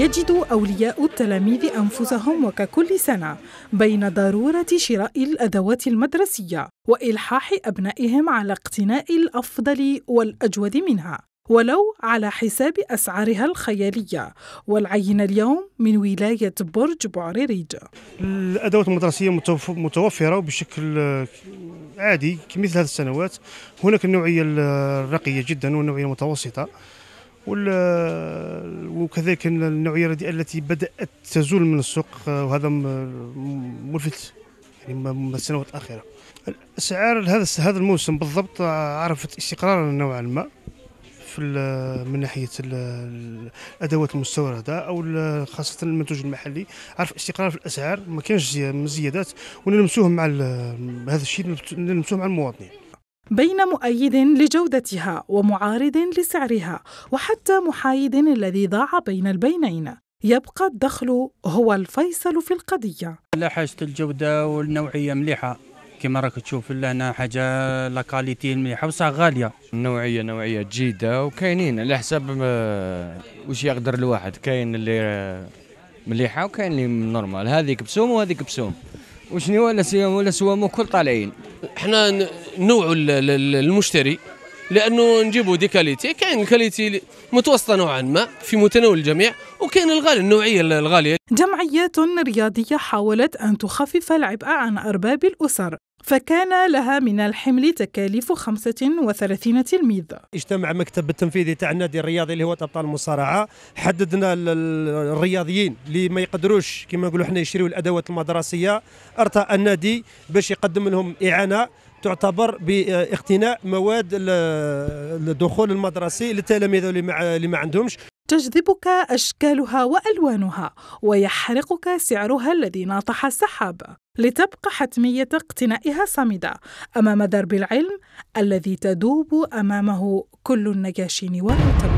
يجد أولياء التلاميذ أنفسهم وككل سنة بين ضرورة شراء الأدوات المدرسية وإلحاح أبنائهم على اقتناء الأفضل والأجود منها ولو على حساب أسعارها الخيالية والعينة اليوم من ولاية برج بوعريريج الأدوات المدرسية متوفرة بشكل عادي كمثل هذه السنوات هناك النوعية الرقية جدا والنوعية المتوسطة وكذلك النوعيه التي بدات تزول من السوق آه، وهذا ملفت يعني من السنوات الاخيره الاسعار هذا هذا الموسم بالضبط عرفت استقرارا نوعا ما في من ناحيه الادوات المستورده او خاصه المنتوج المحلي عرف استقرار في الاسعار ما كانش زيادات ونلمسوه مع هذا الشيء نلمسوه مع المواطنين بين مؤيد لجودتها ومعارض لسعرها وحتى محايد الذي ضاع بين البينين يبقى الدخل هو الفيصل في القضية لا حاجة الجودة والنوعية مليحة كما راك تشوف لهنا حاجه لاكاليتي مليحه وصا غاليه النوعية نوعيه جيده وكاينين على حسب آه، واش يقدر الواحد كاين اللي مليحه وكاين اللي نورمال هذيك بسوم وهذيك بسوم وشنو ولا سوامو ولا سوامو كل طالعين حنا نوع المشتري لانه نجيبوا دي كاليتي كاين الكاليتي متوسطه نوعا ما في متناول الجميع وكاين الغالي النوعيه الغاليه جمعيات رياضيه حاولت ان تخفف العبء عن ارباب الاسر فكان لها من الحمل تكاليف 35 تلميذ اجتمع مكتب التنفيذي تاع النادي الرياضي اللي هو ابطال المصارعه حددنا الرياضيين اللي ما يقدروش كما نقولوا احنا يشريوا الادوات المدرسيه ارتأى النادي باش يقدم لهم اعانه تعتبر باقتناء مواد الدخول المدرسي للتلاميذ اللي ما عندهمش تجذبك أشكالها وألوانها ويحرقك سعرها الذي ناطح السحاب لتبقى حتمية اقتنائها صامدة أمام درب العلم الذي تدوب أمامه كل النجاشين والرتب